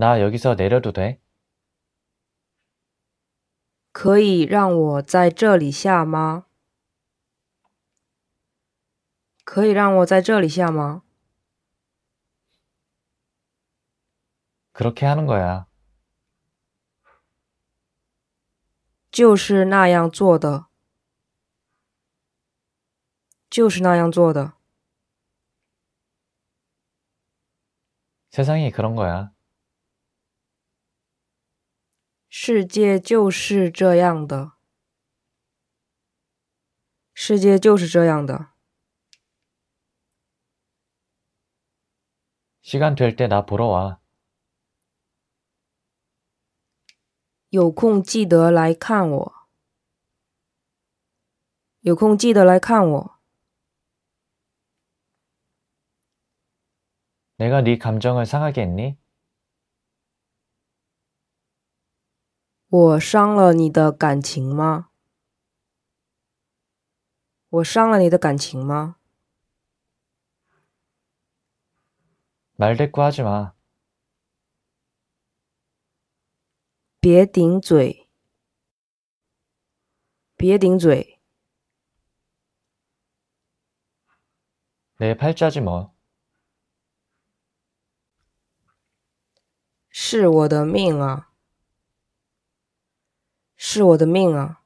나 여기서 내려도 돼? 可以让我在这里下吗？可以让我在这里下吗？ 그렇게 하는 거야. 就是那样做的，就是那样做的。 세상이 그런 거야. 世界就是这样的。世界就是这样的。시간될때나보러 와。 有空记得来看我。有空记得来看我。내가네감정을상하게했니我伤了你的感情吗？我伤了你的感情吗？말대꾸하지마别顶嘴。别顶嘴。내팔자지뭐是我的命啊。是我的命啊。